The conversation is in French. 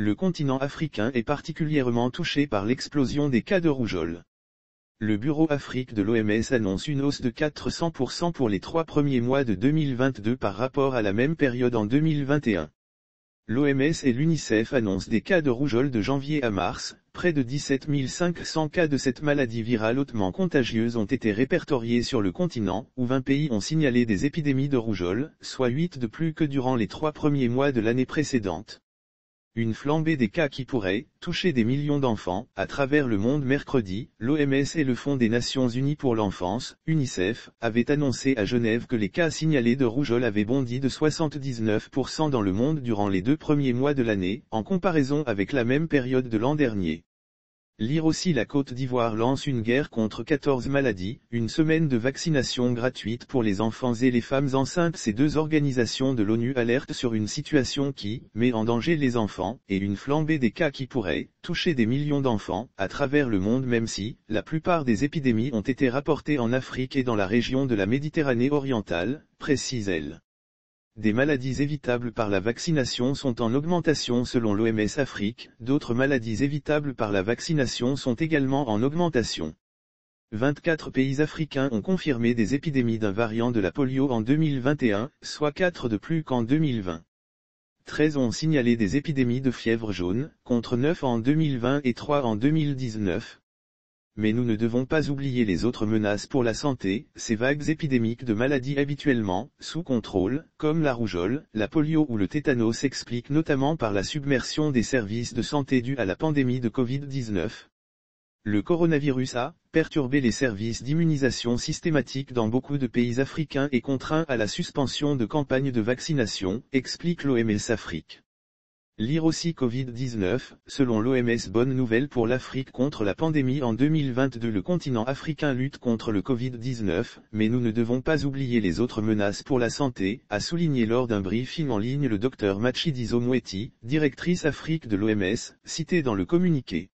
le continent africain est particulièrement touché par l'explosion des cas de rougeole. Le Bureau Afrique de l'OMS annonce une hausse de 400% pour les trois premiers mois de 2022 par rapport à la même période en 2021. L'OMS et l'UNICEF annoncent des cas de rougeole de janvier à mars, près de 17 500 cas de cette maladie virale hautement contagieuse ont été répertoriés sur le continent, où 20 pays ont signalé des épidémies de rougeole, soit 8 de plus que durant les trois premiers mois de l'année précédente. Une flambée des cas qui pourrait toucher des millions d'enfants à travers le monde mercredi, l'OMS et le Fonds des Nations Unies pour l'enfance, UNICEF, avaient annoncé à Genève que les cas signalés de rougeole avaient bondi de 79% dans le monde durant les deux premiers mois de l'année, en comparaison avec la même période de l'an dernier. Lire aussi la Côte d'Ivoire lance une guerre contre 14 maladies, une semaine de vaccination gratuite pour les enfants et les femmes enceintes. Ces deux organisations de l'ONU alertent sur une situation qui met en danger les enfants et une flambée des cas qui pourrait toucher des millions d'enfants à travers le monde même si la plupart des épidémies ont été rapportées en Afrique et dans la région de la Méditerranée orientale, précise elle. Des maladies évitables par la vaccination sont en augmentation selon l'OMS Afrique, d'autres maladies évitables par la vaccination sont également en augmentation. 24 pays africains ont confirmé des épidémies d'un variant de la polio en 2021, soit 4 de plus qu'en 2020. 13 ont signalé des épidémies de fièvre jaune, contre 9 en 2020 et 3 en 2019 mais nous ne devons pas oublier les autres menaces pour la santé, ces vagues épidémiques de maladies habituellement sous contrôle, comme la rougeole, la polio ou le tétanos s'expliquent notamment par la submersion des services de santé dus à la pandémie de Covid-19. Le coronavirus a perturbé les services d'immunisation systématique dans beaucoup de pays africains et contraint à la suspension de campagnes de vaccination, explique l'OMS Afrique. Lire aussi Covid-19, selon l'OMS Bonne nouvelle pour l'Afrique contre la pandémie en 2022 Le continent africain lutte contre le Covid-19, mais nous ne devons pas oublier les autres menaces pour la santé, a souligné lors d'un briefing en ligne le docteur Machidizo Mweti, directrice Afrique de l'OMS, citée dans le communiqué.